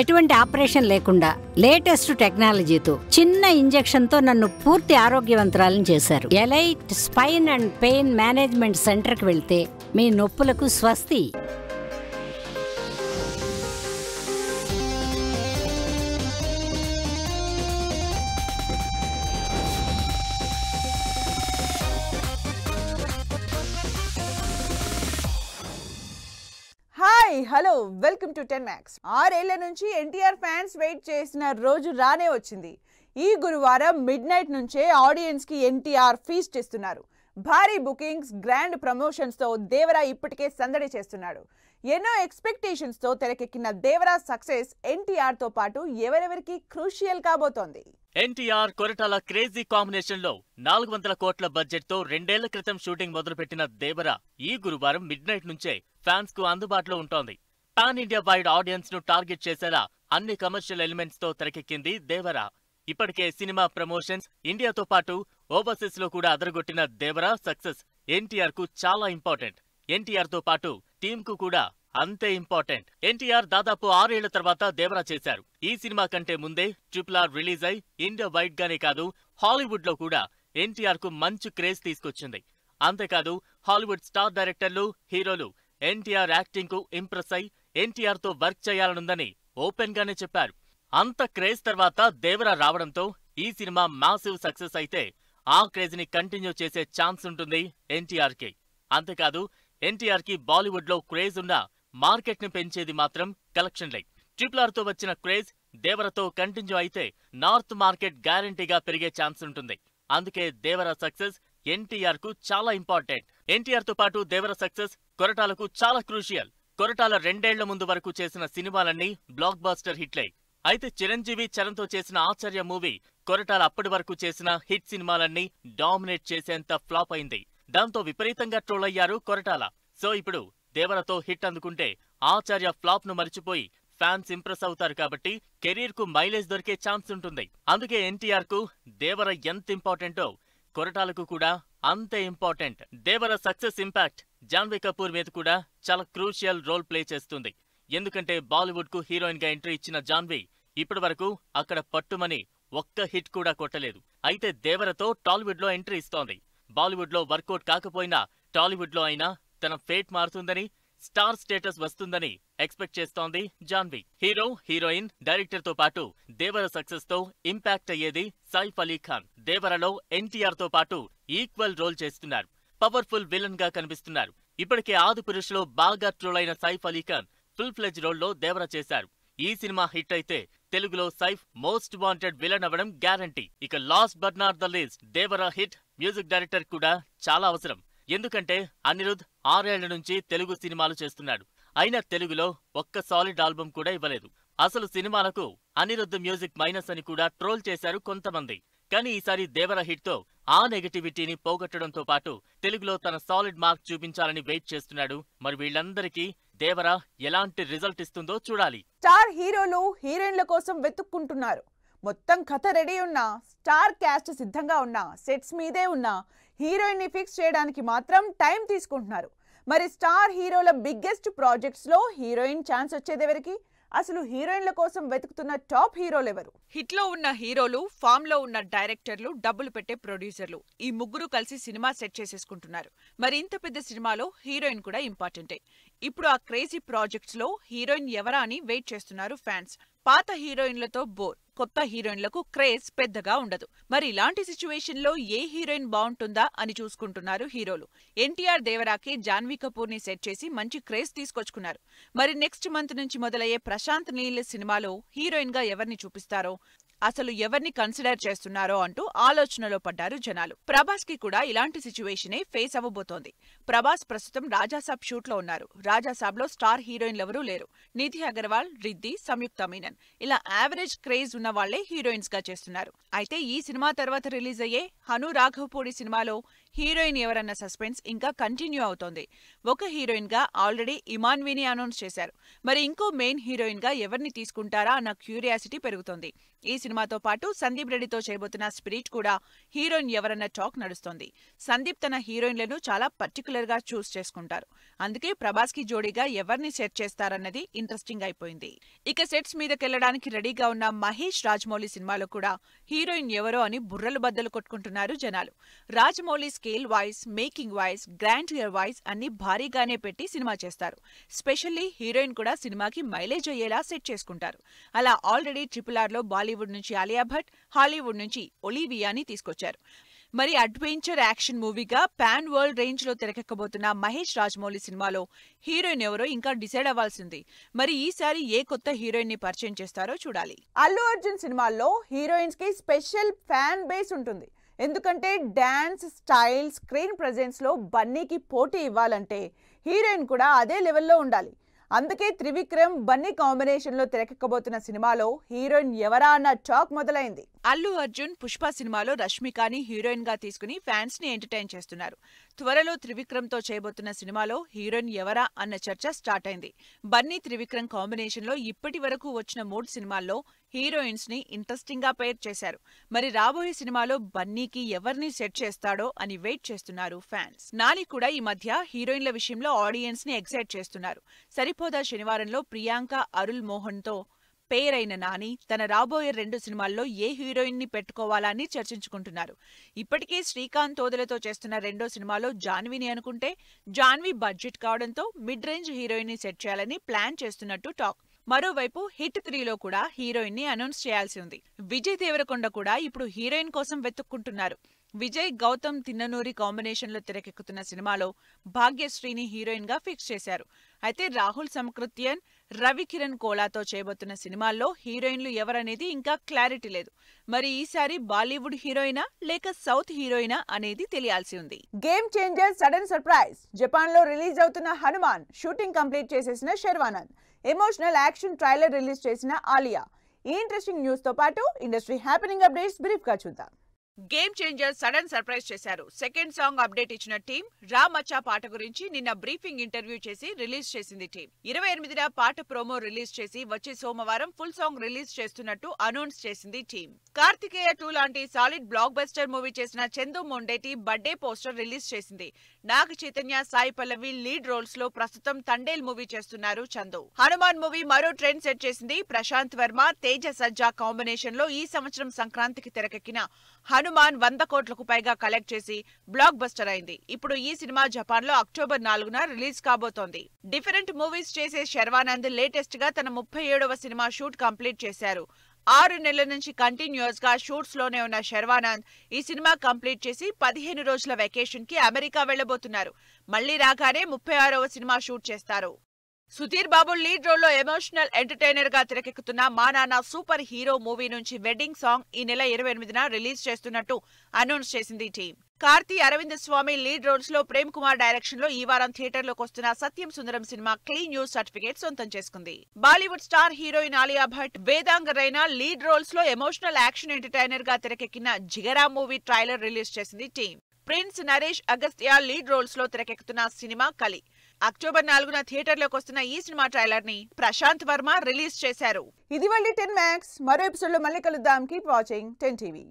ఎటువంటి ఆపరేషన్ లేకుండా లేటెస్ట్ టెక్నాలజీతో చిన్న ఇంజెక్షన్తో నన్ను పూర్తి ఆరోగ్యవంతరాలను చేశారు elite spine and pain management సెంటర్కి వెళ్తే మీ నొప్పులకు స్వస్తి hello welcome to ten max ఆరేళ్ల నుంచి ఎన్టీఆర్ ఫ్యాన్స్ వెయిట్ చేసిన రోజు రానే వచ్చింది ఈ గురువారం మిడ్ నైట్ నుంచే ఆడియన్స్కి ఎన్టీఆర్ ఫీస్ట్ ఇస్తున్నారు భారీ బుకింగ్స్ గ్రాండ్ ప్రమోషన్స్తో దేవరా ఇప్పటికే సందడి చేస్తున్నాడు ఎన్నో ఎక్స్పెక్టేషన్స్తో తెరకెక్కిన దేవరా సక్సెస్ ఎన్టీఆర్తో పాటు ఎవరెవరికి క్రూషియల్ కాబోతోంది ఎన్టీఆర్ కొరటాల క్రేజీ కాంబినేషన్ లో నాలుగు వందల కోట్ల బడ్జెట్ తో రెండేళ్ల క్రితం షూటింగ్ మొదలుపెట్టిన దేవరా ఈ గురువారం మిడ్ నైట్ నుంచే ఫ్యాన్స్ కు అందుబాటులో ఉంటోంది పాన్ ఇండియా వైడ్ ఆడియన్స్ ను టార్గెట్ చేసేలా అన్ని కమర్షియల్ ఎలిమెంట్స్ తో తెరకెక్కింది దేవరా ఇప్పటికే సినిమా ప్రమోషన్స్ ఇండియాతో పాటు ఓవర్సీస్ లో కూడా అదరగొట్టిన దేవరా సక్సెస్ ఎన్టీఆర్ కు చాలా ఇంపార్టెంట్ ఎన్టీఆర్ తో పాటు టీమ్ కు కూడా అంతే ఇంపార్టెంట్ ఎన్టీఆర్ దాదాపు ఆరేళ్ల తర్వాత దేవరా చేశారు ఈ సినిమా కంటే ముందే ట్రిపుల్ ఆర్ రిలీజ్ అయి ఇండియా వైడ్ గానే కాదు హాలీవుడ్ లో కూడా ఎన్టీఆర్ కు మంచి క్రేజ్ తీసుకొచ్చింది అంతేకాదు హాలీవుడ్ స్టార్ డైరెక్టర్లు హీరోలు ఎన్టీఆర్ యాక్టింగ్ కు ఇంప్రెస్ అయి ఎన్టీఆర్తో వర్క్ చేయాలనుందని ఓపెన్ గానే చెప్పారు అంత క్రేజ్ తర్వాత దేవరా రావడంతో ఈ సినిమా మాసివ్ సక్సెస్ అయితే ఆ క్రేజ్ ని కంటిన్యూ చేసే ఛాన్స్ ఉంటుంది ఎన్టీఆర్ కి అంతేకాదు ఎన్టీఆర్కి బాలీవుడ్లో క్రేజ్ ఉన్న మార్కెట్ని పెంచేది మాత్రం కలెక్షన్లే ట్రిపుల్ తో వచ్చిన క్రేజ్ దేవరతో కంటిన్యూ అయితే నార్త్ మార్కెట్ గ్యారంటీగా పెరిగే ఛాన్స్ ఉంటుంది అందుకే దేవర సక్సెస్ ఎన్టీఆర్ కు చాలా ఇంపార్టెంట్ ఎన్టీఆర్తో పాటు దేవర సక్సెస్ కొరటాలకు చాలా క్రూషియల్ కొరటాల రెండేళ్ల ముందు వరకు చేసిన సినిమాలన్నీ బ్లాక్ బాస్టర్ హిట్లై అయితే చిరంజీవి చరణ్తో చేసిన ఆచార్య మూవీ కొరటాల అప్పటి వరకు చేసిన హిట్ సినిమాలన్నీ డామినేట్ చేసేంత ఫ్లాప్ అయింది దాంతో విపరీతంగా ట్రోల్ అయ్యారు కొరటాల సో ఇప్పుడు దేవరతో హిట్ అందుకుంటే ఆచార్య ఫ్లాప్ ను మరిచిపోయి ఫ్యాన్స్ ఇంప్రెస్ అవుతారు కాబట్టి కెరీర్ కు మైలేజ్ దొరికే ఛాన్స్ ఉంటుంది అందుకే ఎన్టీఆర్ కు దేవర ఎంత ఇంపార్టెంటో కొరటాలకు కూడా అంతే important Devara success impact Janhvi Kapoor మీద కూడా చాలా క్రూషియల్ రోల్ ప్లే చేస్తుంది ఎందుకంటే బాలీవుడ్ కు హీరోయిన్ గా ఎంట్రీ ఇచ్చిన జాన్వీ ఇప్పటి వరకు అక్కడ పట్టుమని ఒక్క హిట్ కూడా కొట్టలేదు అయితే దేవరతో టాలీవుడ్ లో ఎంట్రీ ఇస్తోంది బాలీవుడ్ లో వర్కౌట్ కాకపోయినా టాలీవుడ్ లో అయినా తన ఫేట్ మారుతుందని స్టార్ స్టేటస్ వస్తుందని ఎక్స్పెక్ట్ చేస్తోంది జాన్వి హీరో హీరోయిన్ డైరెక్టర్ తో పాటు దేవర సక్సెస్ తో ఇంపాక్ట్ అయ్యేది సైఫ్ అలీ ఖాన్ దేవరలో ఎన్టీఆర్ తో పాటు ఈక్వల్ రోల్ చేస్తున్నారు పవర్ఫుల్ విలన్ గా కనిపిస్తున్నారు ఇప్పటికే ఆది పురుషులో బాగా ట్రోల్ అయిన సైఫ్ అలీ ఖాన్ ఫుల్ ఫ్లెజ్ రోల్లో దేవర చేశారు ఈ సినిమా హిట్ అయితే తెలుగులో సైఫ్ మోస్ట్ వాంటెడ్ విలన్ అవ్వడం గ్యారంటీ ఇక last but not the least Devara hit music director కూడా చాలా అవసరం ఎందుకంటే అనిరుద్ధ్ ఆరేళ్ల నుంచి తెలుగు సినిమాలు చేస్తున్నాడు అయినా తెలుగులో ఒక్క సాలిడ్ ఆల్బం కూడా ఇవ్వలేదు అసలు సినిమాలకు అనిరుద్ధ మ్యూజిక్ మైనస్ అని కూడా ట్రోల్ చేశారు కొంతమంది కానీ ఈసారి దేవర హిట్తో ఆ నెగటివిటీని పోగొట్టడంతో పాటు తెలుగులో తన సాలిడ్ మార్క్ చూపించాలని వెయిట్ చేస్తున్నాడు మరి వీళ్ళందరికీ దేవర ఎలాంటి రిజల్ట్ ఇస్తుందో చూడాలి స్టార్ హీరోలు హీరోయిన్ల కోసం వెతుక్కుంటున్నారు మొత్తం కథ రెడీ ఉన్నా స్టార్ క్యాస్ట్ సిద్ధంగా ఉన్నా సెట్స్ మీదే ఉన్నా హీరోయిన్ని ఫిక్స్ చేయడానికి మాత్రం టైం తీసుకుంటున్నారు మరి స్టార్ హీరోల బిగ్గెస్ట్ ప్రాజెక్ట్స్లో హీరోయిన్ ఛాన్స్ వచ్చేదెవరికి అసలు హీరోయిన్ల కోసం వెతుకుతున్న టాప్ హీరోలు ఎవరు హిట్లో ఉన్న హీరోలు ఫామ్ లో ఉన్న డైరెక్టర్లు డబ్బులు పెట్టే ప్రొడ్యూసర్లు ఈ ముగ్గురు కలిసి సినిమా సెట్ చేసేసుకుంటున్నారు మరి ఇంత పెద్ద సినిమాలో హీరోయిన్ కూడా ఇంపార్టెంటే ఇప్పుడు ఆ క్రేజీ ప్రాజెక్ట్స్ లో హీరోయిన్ ఎవరా అని వెయిట్ చేస్తున్నారు ఫ్యాన్స్ పాత హీరోయిన్లతో బోర్ కొత్త హీరోయిన్లకు క్రేజ్ పెద్దగా ఉండదు మరి ఇలాంటి లో ఏ హీరోయిన్ బాగుంటుందా అని చూసుకుంటున్నారు హీరోలు ఎన్టీఆర్ దేవరాకి జాన్వీ కపూర్ ని సెట్ చేసి మంచి క్రేజ్ తీసుకొచ్చుకున్నారు మరి నెక్స్ట్ మంత్ నుంచి మొదలయ్యే ప్రశాంత్ నీల్ సినిమాలో హీరోయిన్ గా ఎవరిని చూపిస్తారో అసలు ఎవరిని కన్సిడర్ చేస్తున్నారో అంటూ ఆలోచనలో పడ్డారు జనాలు ప్రభాస్ కి కూడా ఇలాంటి సిచ్యువేషనే ఫేస్ అవ్వబోతోంది ప్రభాస్ ప్రస్తుతం రాజాసాబ్ షూట్ లో ఉన్నారు రాజాసాబ్ లో స్టార్ హీరోయిన్లెవరూ లేరు నిధి అగర్వాల్ రిద్ది సంయుక్త మీనన్ ఇలా యావరేజ్ క్రేజ్ ఉన్న వాళ్లే హీరోయిన్స్ గా చేస్తున్నారు అయితే ఈ సినిమా తర్వాత రిలీజ్ అయ్యే హను రాఘవపూడి సినిమాలో హీరోయిన్ ఎవరన్న సస్పెన్స్ ఇంకా కంటిన్యూ అవుతోంది ఒక హీరోయిన్ గా ఆల్రెడీ ఇమాన్విని అనౌన్స్ చేశారు మరి ఇంకో మెయిన్ హీరోయిన్ గా ఎవరిని తీసుకుంటారా అన్న క్యూరియాసిటీ పెరుగుతోంది ఈ సినిమాతో పాటు సందీప్ రెడ్డితో చేయబోతున్న స్పిరిట్ కూడా హీరోయిన్ ఎవరన్న టాక్ నడుస్తోంది సందీప్ తన హీరోయిన్లను చాలా పర్టికులర్ గా చూస్ చేసుకుంటారు అందుకే ప్రభాస్ కి జోడీగా ఎవరిని సెట్ చేస్తారన్నది ఇంట్రెస్టింగ్ అయిపోయింది ఇక సెట్స్ మీదకెళ్లడానికి రెడీగా ఉన్న మహేష్ రాజమౌళి సినిమాలో కూడా హీరోయిన్ ఎవరో అని బుర్రలు బద్దలు కొట్టుకుంటున్నారు జనాలు Rajamouli scale wise making wise grandeur wise అన్ని భారీగానే పెట్టి సినిమా చేస్తారు స్పెషల్లీ హీరోయిన్ కూడా సినిమాకి మైలేజ్ అయ్యేలా సెట్ చేసుకుంటారు అలా ఆల్రెడీ ట్రిపుల్ ఆర్లో బాలీవుడ్ నుంచి ఆలియా భట్ హాలీవుడ్ నుంచి ఒలీవియాని తీసుకొచ్చారు మరి అడ్వెంచర్ యాక్షన్ మూవీగా ప్యాన్ వరల్డ్ రేంజ్ లో తెరకెక్కబోతున్న మహేష్ రాజమౌళి సినిమాలో హీరోయిన్ ఎవరో ఇంకా డిసైడ్ అవ్వాల్సింది మరి ఈసారి ఏ కొత్త హీరోయిన్ ని పరిచయం చేస్తారో చూడాలి అల్లు అర్జున్ సినిమాల్లో హీరోయిన్స్ కి స్పెషల్ ఫ్యాన్ బేస్ ఉంటుంది ఎందుకంటే డ్యాన్స్ స్టైల్ స్క్రీన్ ప్రజెన్స్లో బన్నీకి పోటీ ఇవ్వాలంటే హీరోయిన్ కూడా అదే లెవెల్లో ఉండాలి అందుకే త్రివిక్రమ్ బన్నీ కాంబినేషన్లో తెరకెక్కబోతున్న సినిమాలో హీరోయిన్ ఎవరా అన్న టాక్ మొదలైంది అల్లు అర్జున్ పుష్ప సినిమాలో రష్మికని హీరోయిన్ గా తీసుకుని ఫ్యాన్స్ ని ఎంటర్టైన్ చేస్తున్నారు త్వరలో త్రివిక్రమ్ తో చేయబోతున్న సినిమాలో హీరోయిన్ ఎవరా అన్న చర్చ స్టార్ట్ అయింది బన్నీ త్రివిక్రమ్ కాంబినేషన్ లో ఇప్పటి వరకు వచ్చిన మూడు సినిమాల్లో హీరోయిన్స్ ని ఇంట్రెస్టింగ్ గా పేర్ చేశారు మరి రాబోయే సినిమాలో బన్నీకి ఎవరిని సెట్ చేస్తాడో అని వెయిట్ చేస్తున్నారు ఫ్యాన్స్ నాని కూడా ఈ మధ్య హీరోయిన్ల విషయంలో ఆడియన్స్ ని ఎక్సైట్ చేస్తున్నారు సరిపోదా శనివారంలో ప్రియాంక అరుల్ మోహన్ తో పేర్ అయిన నాని తన రాబోయే రెండు సినిమాల్లో ఏ హీరోయిన్ ని పెట్టుకోవాలని చర్చించుకుంటున్నారు ఇప్పటికే శ్రీకాంత్ తోదలతో చేస్తున్న రెండో సినిమాలో జాన్వీని అనుకుంటే జాన్వీ బడ్జెట్ కావడంతో మిడ్ రేంజ్ హీరోయిన్ ని సెట్ చేయాలని ప్లాన్ చేస్తున్నట్టు టాక్ మరోవైపు హిట్ త్రీలో కూడా హీరోయిన్ ని అనౌన్స్ చేయాల్సి ఉంది విజయ్ దేవరకొండ కూడా ఇప్పుడు హీరోయిన్ కోసం వెతుక్కుంటున్నారు విజయ్ గౌతమ్ తిన్ననూరి కాంబినేషన్లో తెరకెక్కుతున్న సినిమాలో భాగ్యశ్రీని హీరోయిన్ గా ఫిక్స్ చేశారు అయితే రాహుల్ సమకృత్యన్ రవికిరణ్ కోలాతో చేయబోతున్న సినిమాల్లో హీరోయిన్లు ఎవరనేది ఇంకా క్లారిటీ లేదు మరి ఈసారి బాలీవుడ్ హీరోయినా లేక సౌత్ హీరోయినా అనేది తెలియాల్సి ఉంది game changer sudden surprise Japan లో రిలీజ్ అవుతున్న హనుమాన్ షూటింగ్ కంప్లీట్ చేసేసిన Sharwanand emotional action trailer release చేసిన ఆలియా ఈ ఇంట్రెస్టింగ్ న్యూస్ తో పాటు ఇండస్ట్రీ హ్యాపెనింగ్ అప్డేట్స్ బ్రీఫ్ గా చూద్దాం గేమ్ చేంజర్ సడన్ సర్ప్రైజ్ చేశారు సెకండ్ సాంగ్ అప్డేట్ ఇచ్చిన టీం రామచ్చా పాట గురించి నిన్న బ్రీఫింగ్ ఇంటర్వ్యూ చేసి రిలీజ్ చేసింది టీం ఇరవై ఎనిమిదిన పాట ప్రోమో రిలీజ్ చేసి వచ్చే సోమవారం ఫుల్ సాంగ్ రిలీజ్ చేస్తున్నట్టు అనౌన్స్ చేసింది టీం కార్తికేయ టూ లాంటి సాలిడ్ బ్లాక్ బస్టర్ మూవీ చేసిన Chandu Mondeti birthday poster release చేసింది నాగ చైతన్య సాయి పల్లవి లీడ్ రోల్స్ లో ప్రస్తుతం తండేల్ మూవీ చేస్తున్నారు చందు హనుమాన్ మూవీ మరో ట్రెండ్ సెట్ చేసింది ప్రశాంత్ వర్మ తేజ సజ్జా కాంబినేషన్ లో ఈ సంవత్సరం సంక్రాంతికి తెరకెక్కిన హనుమాన్ వంద కోట్లకు పైగా కలెక్ట్ చేసి బ్లాక్ బస్టర్ అయింది ఇప్పుడు ఈ సినిమా జపాన్ లో అక్టోబర్ నాలుగున రిలీజ్ కాబోతోంది డిఫరెంట్ మూవీస్ చేసే శర్వానంద్ లేటెస్ట్ గా తన ముప్పై ఏడవ సినిమా షూట్ కంప్లీట్ చేశారు ఆరు నెలల నుంచి కంటిన్యూస్ గా షూట్స్ లోనే ఉన్న శర్వానంద్ ఈ సినిమా కంప్లీట్ చేసి పదిహేను రోజుల వెకేషన్ కి అమెరికా వెళ్లబోతున్నారు మళ్లీ రాగానే ముప్పై ఆరవ సినిమా షూట్ చేస్తారు సుధీర్ బాబు లీడ్ రోల్లో ఎమోషనల్ ఎంటర్టైనర్ గా తెరకెక్కుతున్న Maa Nanna super hero movie నుంచి వెడ్డింగ్ సాంగ్ ఈ నెల ఇరవై ఎనిమిదిన రిలీజ్ చేస్తున్నట్టు అనౌన్స్ చేసింది team Karthi Arvind Swamy lead roles లో ప్రేమ్ కుమార్ డైరెక్షన్ లో ఈ వారం థియేటర్లోకి వస్తున్న Satyam Sundaram cinema clean news certificate సొంతం చేసుకుంది Bollywood star heroine Alia Bhatt Vedang Raina lead roles లో ఎమోషనల్ యాక్షన్ ఎంటర్టైనర్ గా తెరకెక్కిన జిగరా మూవీ ట్రైలర్ రిలీజ్ చేసింది team Prince Naresh Agastya lead roles లో తెరకెక్కుతున్న సినిమా కలి అక్టోబర్ నాలుగున థియేటర్లోకి వస్తున్న ఈ సినిమా ట్రైలర్ ని ప్రశాంత్ వర్మ రిలీజ్ చేశారు ఇది వల్లి టెన్ మ్యాక్స్ మరో ఎపిసోడ్ లో మళ్ళీ కలుద్దాం కీప్ వాచింగ్ టెన్ టీవీ